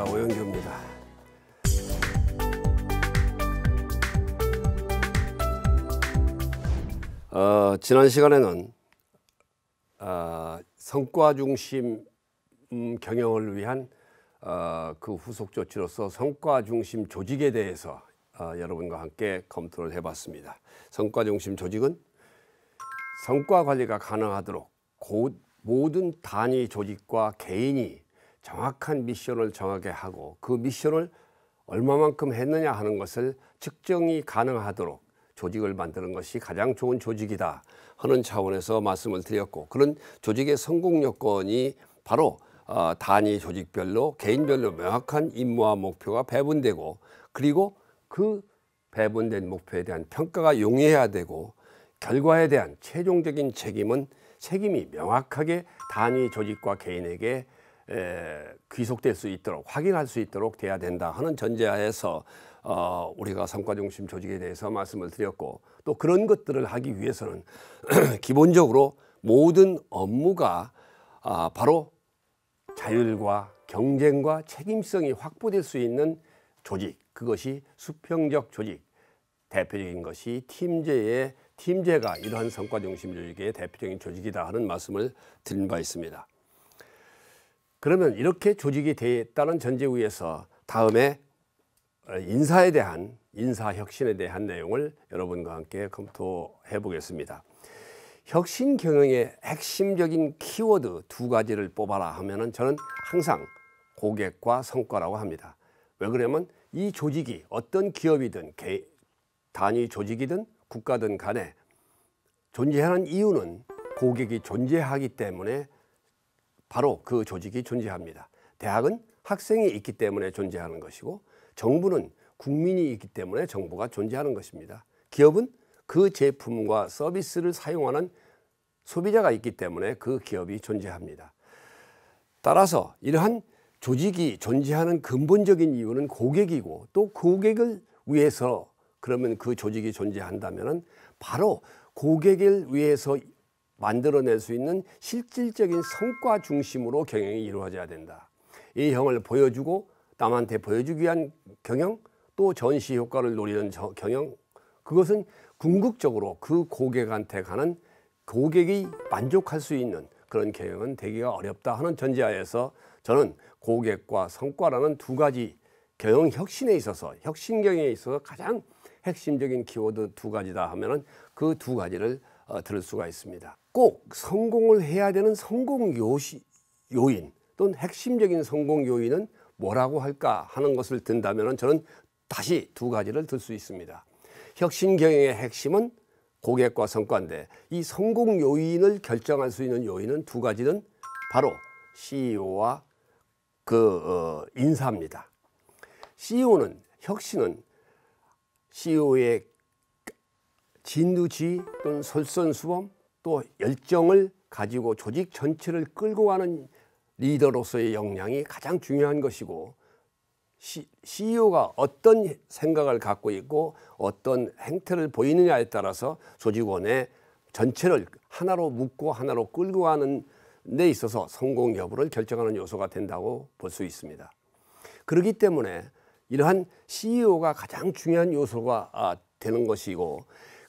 안녕하십니까 오영규입니다. 어, 지난 시간에는 어, 성과 중심 음, 경영을 위한 어, 그 후속 조치로서 성과 중심 조직에 대해서 어, 여러분과 함께 검토를 해봤습니다. 성과 중심 조직은 성과 관리가 가능하도록 곧 모든 단위 조직과 개인이 정확한 미션을 정하게 하고 그 미션을 얼마만큼 했느냐 하는 것을 측정이 가능하도록 조직을 만드는 것이 가장 좋은 조직이다 하는 차원에서 말씀을 드렸고 그런 조직의 성공 요건이 바로 어, 단위 조직별로 개인별로 명확한 임무와 목표가 배분되고 그리고 그 배분된 목표에 대한 평가가 용이해야 되고 결과에 대한 최종적인 책임은 책임이 명확하게 단위 조직과 개인에게 에, 귀속될 수 있도록 확인할 수 있도록 돼야 된다 하는 전제하에서 어, 우리가 성과중심 조직에 대해서 말씀을 드렸고 또 그런 것들을 하기 위해서는 기본적으로 모든 업무가 아, 바로 자율과 경쟁과 책임성이 확보될 수 있는 조직 그것이 수평적 조직 대표적인 것이 팀제의 팀제가 이러한 성과중심 조직의 대표적인 조직이다 하는 말씀을 드린 바 있습니다. 그러면 이렇게 조직이 되었다는 전제 위에서 다음에 인사에 대한 인사 혁신에 대한 내용을 여러분과 함께 검토해 보겠습니다. 혁신 경영의 핵심적인 키워드 두 가지를 뽑아라 하면은 저는 항상 고객과 성과라고 합니다. 왜 그러냐면 이 조직이 어떤 기업이든 개, 단위 조직이든 국가든 간에 존재하는 이유는 고객이 존재하기 때문에 바로 그 조직이 존재합니다. 대학은 학생이 있기 때문에 존재하는 것이고 정부는 국민이 있기 때문에 정부가 존재하는 것입니다. 기업은 그 제품과 서비스를 사용하는 소비자가 있기 때문에 그 기업이 존재합니다. 따라서 이러한 조직이 존재하는 근본적인 이유는 고객이고 또 고객을 위해서 그러면 그 조직이 존재한다면 바로 고객을 위해서 만들어낼 수 있는 실질적인 성과 중심으로 경영이 이루어져야 된다. 이 형을 보여주고 남한테 보여주기 위한 경영 또 전시 효과를 노리는 경영 그것은 궁극적으로 그 고객한테 가는 고객이 만족할 수 있는 그런 경영은 되기가 어렵다 하는 전제하에서 저는 고객과 성과라는 두 가지 경영 혁신에 있어서 혁신 경영에 있어서 가장 핵심적인 키워드 두 가지다 하면은 그 두 가지를 어, 들을 수가 있습니다. 꼭 성공을 해야 되는 성공 요시, 요인 또는 핵심적인 성공 요인은 뭐라고 할까 하는 것을 든다면 저는 다시 두 가지를 들 수 있습니다. 혁신 경영의 핵심은 고객과 성과인데 이 성공 요인을 결정할 수 있는 요인은 두 가지는 바로 CEO와 그 어, 인사입니다. CEO는 혁신은 CEO의 진두지 또는 솔선수범 또 열정을 가지고 조직 전체를 끌고 가는 리더로서의 역량이 가장 중요한 것이고 시, CEO가 어떤 생각을 갖고 있고 어떤 행태를 보이느냐에 따라서 조직원의 전체를 하나로 묶고 하나로 끌고 가는 데 있어서 성공 여부를 결정하는 요소가 된다고 볼 수 있습니다. 그렇기 때문에 이러한 CEO가 가장 중요한 요소가 아, 되는 것이고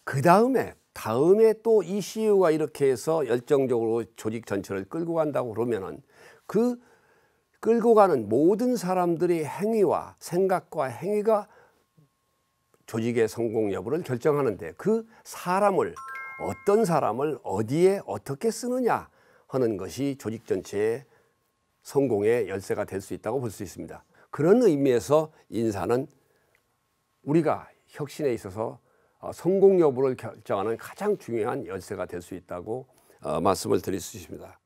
그 다음에 다음에 또 이 CEO가 이렇게 해서 열정적으로 조직 전체를 끌고 간다고 그러면은 그 끌고 가는 모든 사람들의 행위와 생각과 행위가 조직의 성공 여부를 결정하는데 그 사람을 어떤 사람을 어디에 어떻게 쓰느냐 하는 것이 조직 전체의 성공의 열쇠가 될 수 있다고 볼 수 있습니다. 그런 의미에서 인사는 우리가 혁신에 있어서 어, 성공 여부를 결정하는 가장 중요한 열쇠가 될 수 있다고 어, 말씀을 드릴 수 있습니다.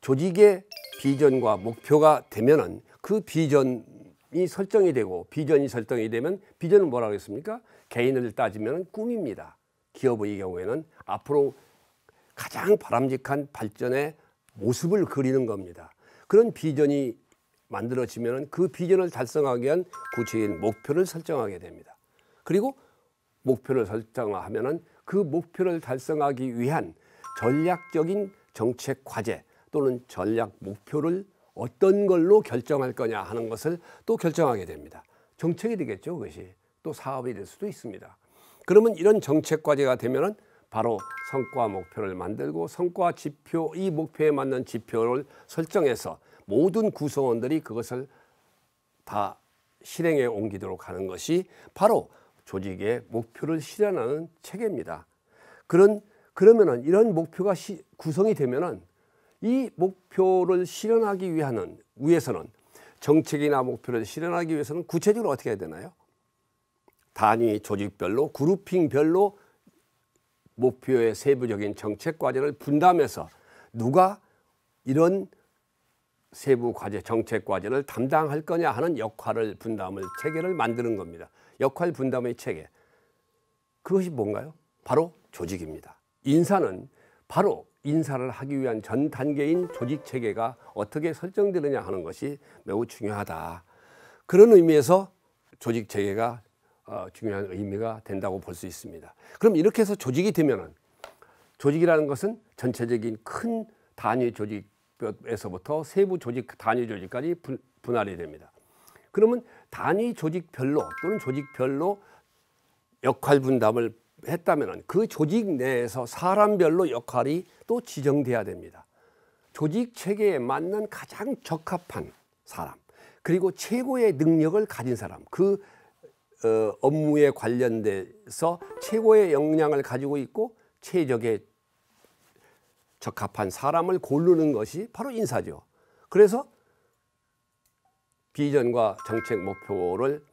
조직의 비전과 목표가 되면은 그 비전이 설정이 되고 비전이 설정이 되면 비전은 뭐라고 했습니까? 개인을 따지면 꿈입니다. 기업의 경우에는 앞으로 가장 바람직한 발전의 모습을 그리는 겁니다. 그런 비전이 만들어지면 그 비전을 달성하기 위한 구체적인 목표를 설정하게 됩니다. 그리고 목표를 설정하면 그 목표를 달성하기 위한 전략적인 정책 과제 또는 전략 목표를 어떤 걸로 결정할 거냐 하는 것을 또 결정하게 됩니다. 정책이 되겠죠, 그것이. 또 사업이 될 수도 있습니다. 그러면 이런 정책 과제가 되면 바로 성과 목표를 만들고 성과 지표 이 목표에 맞는 지표를 설정해서 모든 구성원들이 그것을 다 실행에 옮기도록 하는 것이 바로 조직의 목표를 실현하는 체계입니다. 그런 그러면은 이런 목표가 시, 구성이 되면은 이 목표를 실현하기 위하는 위해서는 정책이나 목표를 실현하기 위해서는 구체적으로 어떻게 해야 되나요? 단위 조직별로 그룹핑별로 목표의 세부적인 정책 과제를 분담해서 누가 이런 세부 과제, 정책 과제를 담당할 거냐 하는 역할을 분담을 체계를 만드는 겁니다. 역할 분담의 체계. 그것이 뭔가요? 바로 조직입니다. 인사는 바로 인사를 하기 위한 전 단계인 조직 체계가 어떻게 설정되느냐 하는 것이 매우 중요하다. 그런 의미에서 조직 체계가 어, 중요한 의미가 된다고 볼 수 있습니다. 그럼 이렇게 해서 조직이 되면은 조직이라는 것은 전체적인 큰 단위 조직 에서부터 세부 조직 단위 조직까지 분할이 됩니다. 그러면 단위 조직별로 또는 조직별로 역할 분담을 했다면 그 조직 내에서 사람별로 역할이 또 지정돼야 됩니다. 조직 체계에 맞는 가장 적합한 사람 그리고 최고의 능력을 가진 사람 그 어, 업무에 관련돼서 최고의 역량을 가지고 있고 최적의 적합한 사람을 고르는 것이 바로 인사죠. 그래서 비전과 정책 목표를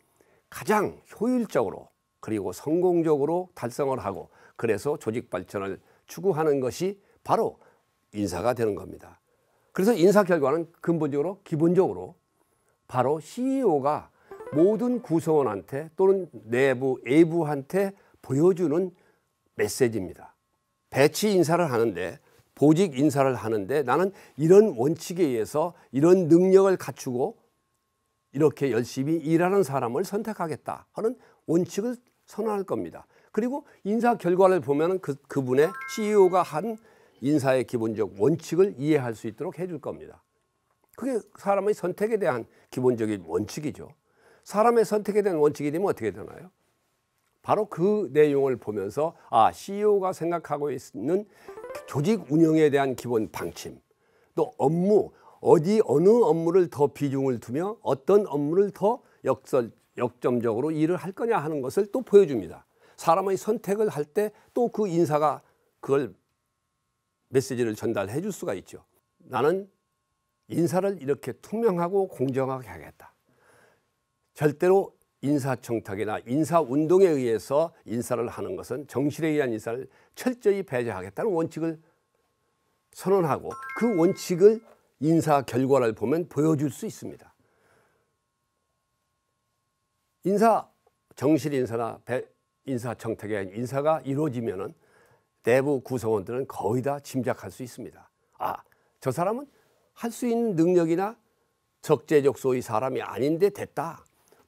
가장 효율적으로 그리고 성공적으로 달성을 하고 그래서 조직 발전을 추구하는 것이 바로 인사가 되는 겁니다. 그래서 인사 결과는 근본적으로 기본적으로 바로 CEO가 모든 구성원한테 또는 내부 외부한테 보여주는 메시지입니다. 배치 인사를 하는데 보직 인사를 하는데 나는 이런 원칙에 의해서 이런 능력을 갖추고 이렇게 열심히 일하는 사람을 선택하겠다 하는 원칙을 선언할 겁니다. 그리고 인사 결과를 보면 그, 그분의 CEO가 한 인사의 기본적 원칙을 이해할 수 있도록 해줄 겁니다. 그게 사람의 선택에 대한 기본적인 원칙이죠. 사람의 선택에 대한 원칙이 되면 어떻게 되나요? 바로 그 내용을 보면서 아 CEO가 생각하고 있는 조직 운영에 대한 기본 방침, 또 업무, 어디 어느 업무를 더 비중을 두며 어떤 업무를 더 역설, 역점적으로 일을 할 거냐 하는 것을 또 보여줍니다. 사람의 선택을 할 때 또 그 인사가 그걸 메시지를 전달해 줄 수가 있죠. 나는 인사를 이렇게 투명하고 공정하게 하겠다. 절대로 인사청탁이나 인사운동에 의해서 인사를 하는 것은 정실에 의한 인사를 철저히 배제하겠다는 원칙을 선언하고 그 원칙을 인사 결과를 보면 보여줄 수 있습니다. 인사 정실 인사나 인사청탁에 인사가 이루어지면 내부 구성원들은 거의 다 짐작할 수 있습니다. 아, 저 사람은 할 수 있는 능력이나 적재적소의 사람이 아닌데 됐다.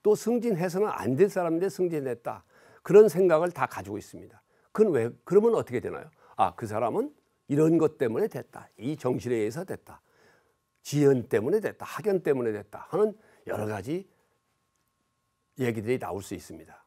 또 승진해서는 안 될 사람인데 승진했다. 그런 생각을 다 가지고 있습니다. 그건 왜 그러면 어떻게 되나요? 아, 그 사람은 이런 것 때문에 됐다. 이 정신에 의해서 됐다. 지연 때문에 됐다. 학연 때문에 됐다. 하는 여러 가지 얘기들이 나올 수 있습니다.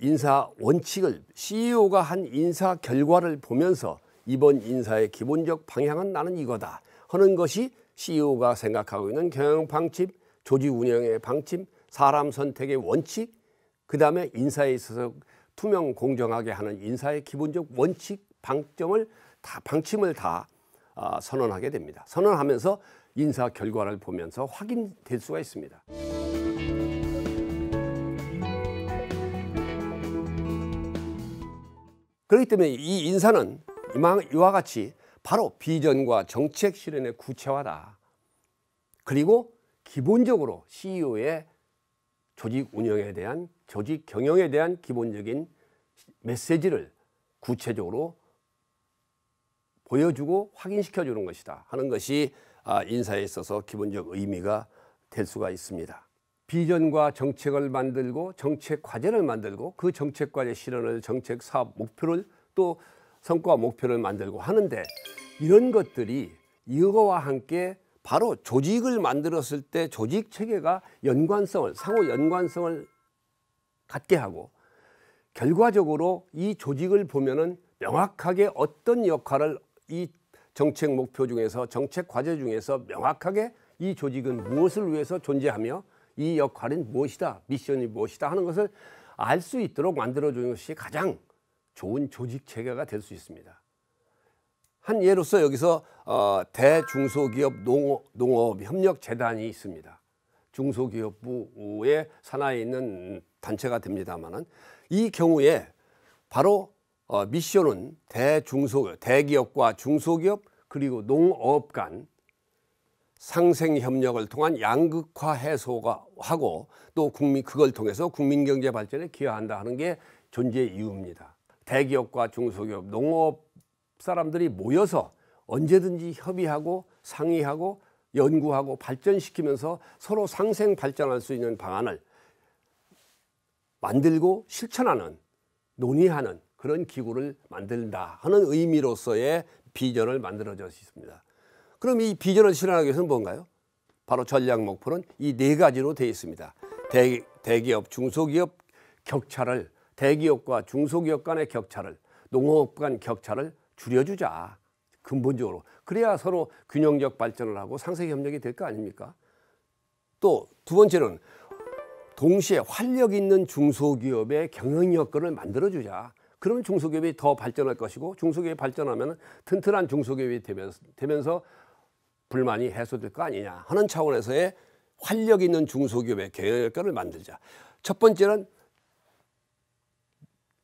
인사 원칙을 CEO가 한 인사 결과를 보면서 이번 인사의 기본적 방향은 나는 이거다 하는 것이 CEO가 생각하고 있는 경영 방침, 조직 운영의 방침, 사람 선택의 원칙, 그 다음에 인사에 있어서 투명 공정하게 하는 인사의 기본적 원칙, 방점을 다 방침을 다 아, 선언하게 됩니다. 선언하면서 인사 결과를 보면서 확인될 수가 있습니다. 그렇기 때문에 이 인사는 이와 같이 바로 비전과 정책 실현의 구체화다. 그리고 기본적으로 CEO의 조직 운영에 대한 조직 경영에 대한 기본적인 메시지를 구체적으로 보여주고 확인시켜 주는 것이다 하는 것이 아, 인사에 있어서 기본적 의미가 될 수가 있습니다. 비전과 정책을 만들고 정책 과제를 만들고 그 정책 과제 실현을 정책 사업 목표를 또 성과 목표를 만들고 하는데 이런 것들이 이거와 함께 바로 조직을 만들었을 때 조직 체계가 연관성을 상호 연관성을 갖게 하고 결과적으로 이 조직을 보면은 명확하게 어떤 역할을 이 정책 목표 중에서 정책 과제 중에서 명확하게 이 조직은 무엇을 위해서 존재하며 이 역할은 무엇이다 미션이 무엇이다 하는 것을 알 수 있도록 만들어주는 것이 가장 좋은 조직 체계가 될 수 있습니다. 한 예로서 여기서 어, 대중소기업 농업, 농업협력재단이 있습니다. 중소기업부의 산하에 있는 단체가 됩니다만은 이 경우에 바로 어, 미션은 대중소 대기업과 중소기업 그리고 농업 간 상생 협력을 통한 양극화 해소가 하고 또 국민 그걸 통해서 국민 경제 발전에 기여한다 하는 게 존재 이유입니다. 대기업과 중소기업, 농업 사람들이 모여서 언제든지 협의하고 상의하고 연구하고 발전시키면서 서로 상생 발전할 수 있는 방안을 만들고 실천하는 논의하는 그런 기구를 만든다 하는 의미로서의 비전을 만들어져 있습니다. 그럼 이 비전을 실현하기 위해서는 뭔가요? 바로 전략 목표는 이 네 가지로 되어 있습니다. 대, 대기업, 중소기업 격차를 대기업과 중소기업 간의 격차를 농업 간 격차를 줄여주자. 근본적으로. 그래야 서로 균형적 발전을 하고 상생 협력이 될 거 아닙니까? 또 두 번째는 동시에 활력 있는 중소기업의 경영 여건을 만들어주자. 그러면 중소기업이 더 발전할 것이고 중소기업이 발전하면 튼튼한 중소기업이 되면서, 되면서 불만이 해소될 거 아니냐 하는 차원에서의 활력 있는 중소기업의 경영 여건을 만들자. 첫 번째는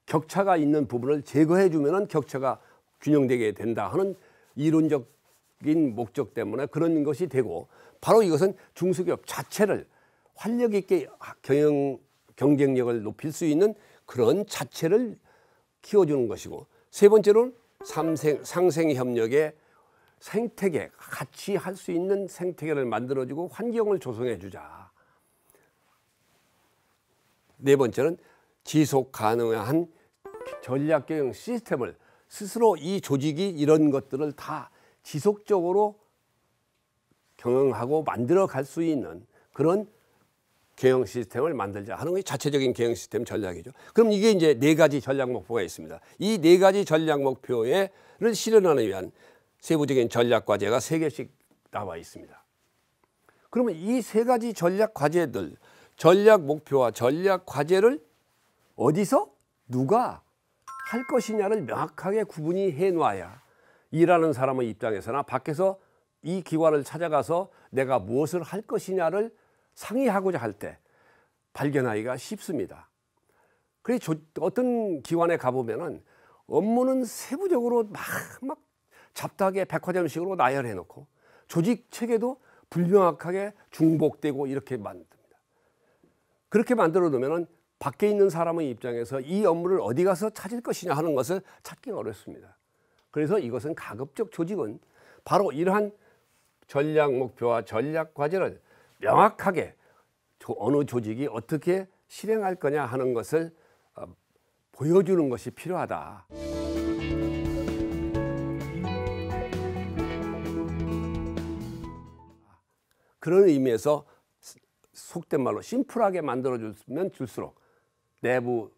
격차가 있는 부분을 제거해 주면 격차가 균형되게 된다 하는 이론적인 목적 때문에 그런 것이 되고 바로 이것은 중소기업 자체를 활력 있게 경영 경쟁력을 높일 수 있는 그런 자체를 키워주는 것이고 세 번째로는 삼생, 상생협력의 생태계 같이 할 수 있는 생태계를 만들어주고 환경을 조성해주자. 네 번째는 지속 가능한 전략 경영 시스템을 스스로 이 조직이 이런 것들을 다 지속적으로 경영하고 만들어 갈 수 있는 그런 경영 시스템을 만들자 하는 게 자체적인 경영 시스템 전략이죠. 그럼 이게 이제 네 가지 전략 목표가 있습니다. 이 네 가지 전략 목표를 실현하기 위한 세부적인 전략 과제가 세 개씩 나와 있습니다. 그러면 이 세 가지 전략 과제들, 전략 목표와 전략 과제를 어디서 누가 할 것이냐를 명확하게 구분이 해 놔야 일하는 사람의 입장에서나 밖에서 이 기관을 찾아가서 내가 무엇을 할 것이냐를 상의하고자 할 때 발견하기가 쉽습니다. 그래서 어떤 기관에 가보면은 업무는 세부적으로 막, 막 잡다하게 백화점식으로 나열해 놓고 조직 체계도 불명확하게 중복되고 이렇게 만듭니다. 그렇게 만들어 놓으면 밖에 있는 사람의 입장에서 이 업무를 어디 가서 찾을 것이냐 하는 것을 찾기 어렵습니다. 그래서 이것은 가급적 조직은 바로 이러한 전략 목표와 전략 과제를 명확하게 어느 조직이 어떻게 실행할 거냐 하는 것을 어, 보여주는 것이 필요하다. 그런 의미에서 속된 말로 심플하게 만들어주면 줄수록 내부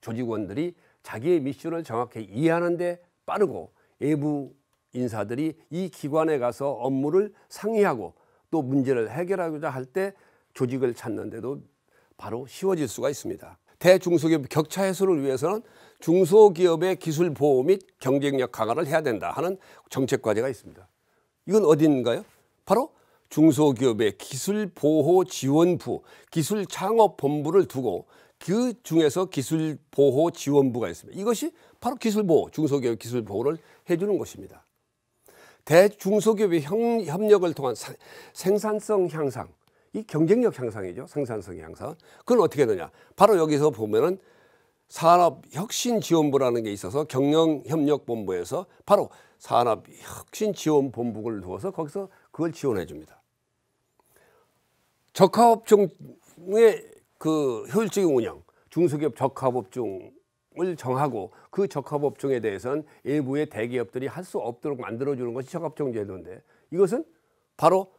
조직원들이 자기의 미션을 정확히 이해하는데 빠르고 외부 인사들이 이 기관에 가서 업무를 상의하고 또 문제를 해결하고자 할 때 조직을 찾는데도 바로 쉬워질 수가 있습니다. 대중소기업 격차 해소를 위해서는 중소기업의 기술 보호 및 경쟁력 강화를 해야 된다 하는 정책 과제가 있습니다. 이건 어디인가요? 바로 중소기업의 기술보호지원부, 기술창업본부를 두고 그 중에서 기술보호지원부가 있습니다. 이것이 바로 기술보호, 중소기업 기술보호를 해주는 것입니다. 대중소기업의 협력을 통한 생산성 향상, 이 경쟁력 향상이죠. 생산성 향상. 그건 어떻게 되냐. 바로 여기서 보면은 산업혁신지원부라는 게 있어서 경영협력본부에서 바로 산업혁신지원본부를 두어서 거기서 그걸 지원해 줍니다. 적합업종의 그 효율적인 운영, 중소기업 적합업종을 정하고 그 적합업종에 대해서는 일부의 대기업들이 할 수 없도록 만들어주는 것이 적합종 제도인데 이것은 바로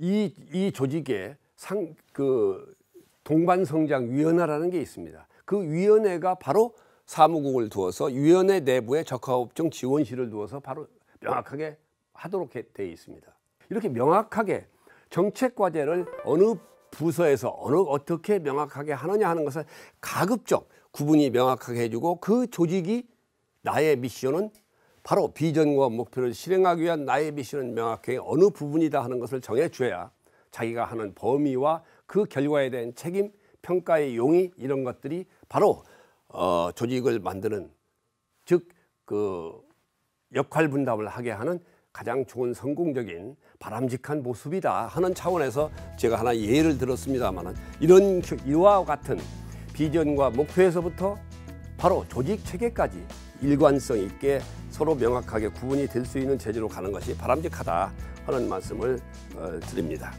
이, 이조직의 상, 그 동반성장위원회라는 게 있습니다. 그 위원회가 바로 사무국을 두어서 위원회 내부에 적합업종 지원실을 두어서 바로 명확하게 하도록 되어 있습니다. 이렇게 명확하게 정책 과제를 어느 부서에서 어느 어떻게 명확하게 하느냐 하는 것을 가급적 구분이 명확하게 해주고 그 조직이 나의 미션은 바로 비전과 목표를 실행하기 위한 나의 미션은 명확하게 어느 부분이다 하는 것을 정해줘야 자기가 하는 범위와 그 결과에 대한 책임, 평가의 용이 이런 것들이 바로 어, 조직을 만드는 즉 그 역할 분담을 하게 하는 가장 좋은 성공적인 바람직한 모습이다 하는 차원에서 제가 하나 예를 들었습니다만 이런 이와 같은 비전과 목표에서부터 바로 조직 체계까지 일관성 있게 서로 명확하게 구분이 될 수 있는 체제로 가는 것이 바람직하다 하는 말씀을 어, 드립니다.